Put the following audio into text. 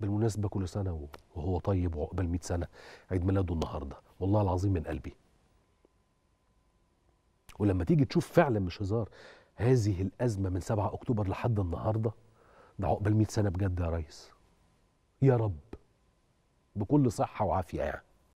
بالمناسبة كل سنة وهو طيب وعقبال 100 سنة عيد ميلاده النهاردة والله العظيم من قلبي ولما تيجي تشوف فعلا مش هزار هذه الأزمة من 7 أكتوبر لحد النهاردة ده عقبال 100 سنة بجد يا ريس يا رب بكل صحة وعافية يعني